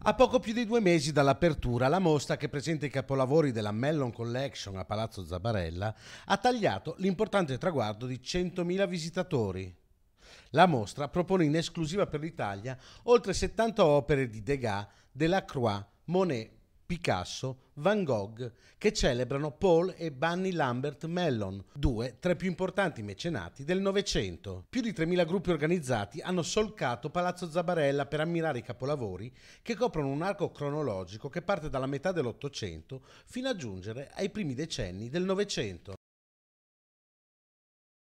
A poco più di due mesi dall'apertura, la mostra che presenta i capolavori della Mellon Collection a Palazzo Zabarella ha tagliato l'importante traguardo di 100.000 visitatori. La mostra propone in esclusiva per l'Italia oltre 70 opere di Degas, Delacroix, Monet, Picasso, Van Gogh, che celebrano Paul e Bunny Lambert Mellon, due tra i più importanti mecenati del Novecento. Più di 3.000 gruppi organizzati hanno solcato Palazzo Zabarella per ammirare i capolavori che coprono un arco cronologico che parte dalla metà dell'Ottocento fino a giungere ai primi decenni del Novecento.